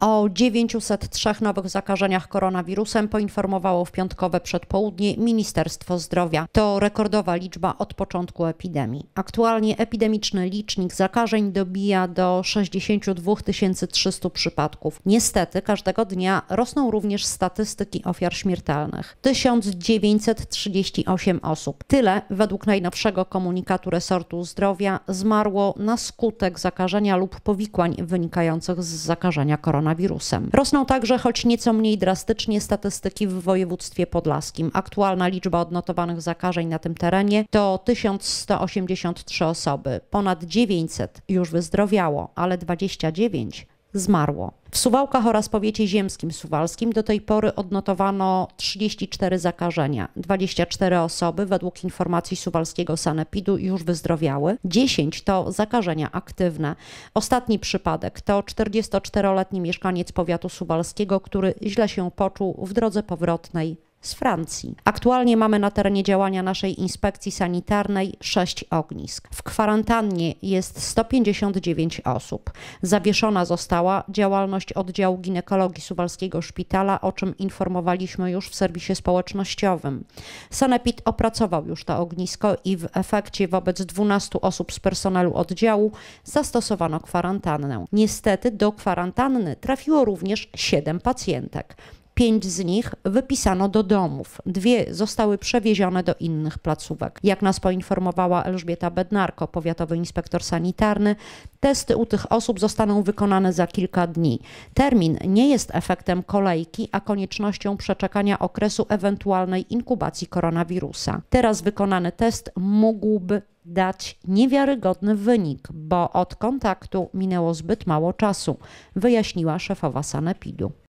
O 903 nowych zakażeniach koronawirusem poinformowało w piątkowe przedpołudnie Ministerstwo Zdrowia. To rekordowa liczba od początku epidemii. Aktualnie epidemiczny licznik zakażeń dobija do 62 300 przypadków. Niestety każdego dnia rosną również statystyki ofiar śmiertelnych. 1938 osób. Tyle według najnowszego komunikatu resortu zdrowia zmarło na skutek zakażenia lub powikłań wynikających z zakażenia koronawirusem koronawirusem. Rosną także, choć nieco mniej drastycznie, statystyki w województwie podlaskim. Aktualna liczba odnotowanych zakażeń na tym terenie to 1183 osoby. Ponad 900 już wyzdrowiało, ale 29 zmarło. W Suwałkach oraz powiecie ziemskim suwalskim do tej pory odnotowano 34 zakażenia. 24 osoby według informacji suwalskiego sanepidu już wyzdrowiały. 10 to zakażenia aktywne. Ostatni przypadek to 44-letni mieszkaniec powiatu suwalskiego, który źle się poczuł w drodze powrotnej z Francji. Aktualnie mamy na terenie działania naszej inspekcji sanitarnej 6 ognisk. W kwarantannie jest 159 osób. Zawieszona została działalność oddziału ginekologii Suwalskiego Szpitala, o czym informowaliśmy już w serwisie społecznościowym. Sanepid opracował już to ognisko i w efekcie wobec 12 osób z personelu oddziału zastosowano kwarantannę. Niestety do kwarantanny trafiło również 7 pacjentek. Pięć z nich wypisano do domów, dwie zostały przewiezione do innych placówek. Jak nas poinformowała Elżbieta Bednarko, powiatowy inspektor sanitarny, testy u tych osób zostaną wykonane za kilka dni. Termin nie jest efektem kolejki, a koniecznością przeczekania okresu ewentualnej inkubacji koronawirusa. Teraz wykonany test mógłby dać niewiarygodny wynik, bo od kontaktu minęło zbyt mało czasu, wyjaśniła szefowa sanepidu.